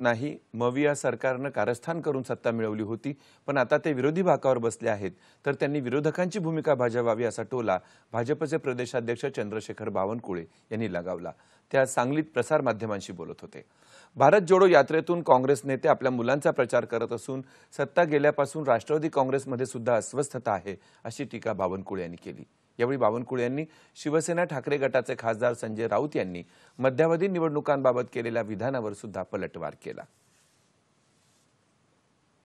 नाही मविया सरकारनं कारस्थान करून सत्ता मिळवली होती पण आता ते विरोधी भागावर बसले आहेत तर त्यांनी विरोधकांची भूमिका भाजवावी असा टोला भाजपचे प्रदेशाध्यक्ष चंद्रशेखर बावनकुळे यांनी लगावला त्या सांगलीत प्रसारमाध्यमांशी बोलत होते भारत जोडो यात्रेतून काँग्रेस नेते आपल्या मुलांचा प्रचार करत असून सत्ता गेल्यापासून राष्ट्रवादी काँग्रेसमध्ये सुद्धा अस्वस्थता आहे अशी टीका बावनकुळे यांनी केली यावेळी बावनकुळे यांनी शिवसेना ठाकरे गटाचे खासदार संजय राऊत यांनी मध्यावधी निवडणुकांबाबत केलेल्या विधानावर सुद्धा पलटवार केला